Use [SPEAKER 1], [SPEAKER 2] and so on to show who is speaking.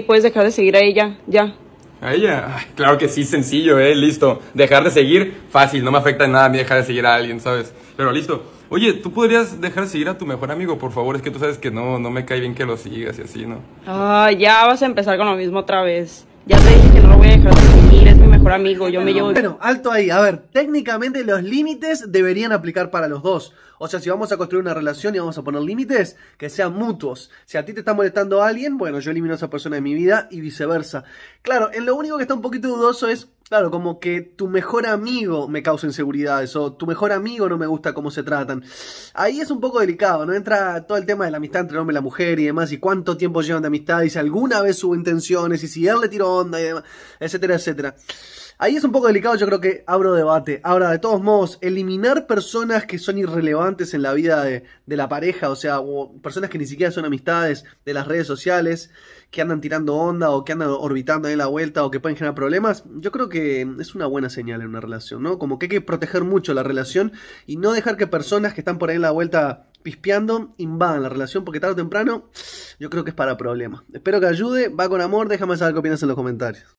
[SPEAKER 1] puedes dejar de seguir a ella, ya.
[SPEAKER 2] ¿A ella? Ay, claro que sí, sencillo, eh, listo. Dejar de seguir, fácil, no me afecta en nada a mí dejar de seguir a alguien, ¿sabes? Pero listo. Oye, ¿tú podrías dejar de seguir a tu mejor amigo, por favor? Es que tú sabes que no, no me cae bien que lo sigas y así, ¿no?
[SPEAKER 1] Ah, ya vas a empezar
[SPEAKER 3] con lo mismo otra vez. Ya te dije que no lo voy a
[SPEAKER 1] dejar de es mi
[SPEAKER 3] mejor amigo, yo me llevo... Bueno, alto ahí, a ver, técnicamente los límites deberían aplicar para los dos. O sea, si vamos a construir una relación y vamos a poner límites, que sean mutuos. Si a ti te está molestando a alguien, bueno, yo elimino a esa persona de mi vida y viceversa. Claro, en lo único que está un poquito dudoso es Claro, como que tu mejor amigo me causa inseguridades o tu mejor amigo no me gusta cómo se tratan. Ahí es un poco delicado, ¿no? Entra todo el tema de la amistad entre el hombre y la mujer y demás, y cuánto tiempo llevan de amistad, y si alguna vez hubo intenciones, y si él le tiró onda, y demás, etcétera, etcétera. Ahí es un poco delicado, yo creo que abro debate. Ahora, de todos modos, eliminar personas que son irrelevantes en la vida de, la pareja, o sea, personas que ni siquiera son amistades de las redes sociales, que andan tirando onda o que andan orbitando ahí la vuelta o que pueden generar problemas, yo creo que es una buena señal en una relación, ¿no? Como que hay que proteger mucho la relación y no dejar que personas que están por ahí en la vuelta pispeando invadan la relación porque tarde o temprano yo creo que es para problemas. Espero que ayude, va con amor, déjame saber qué opinas en los comentarios.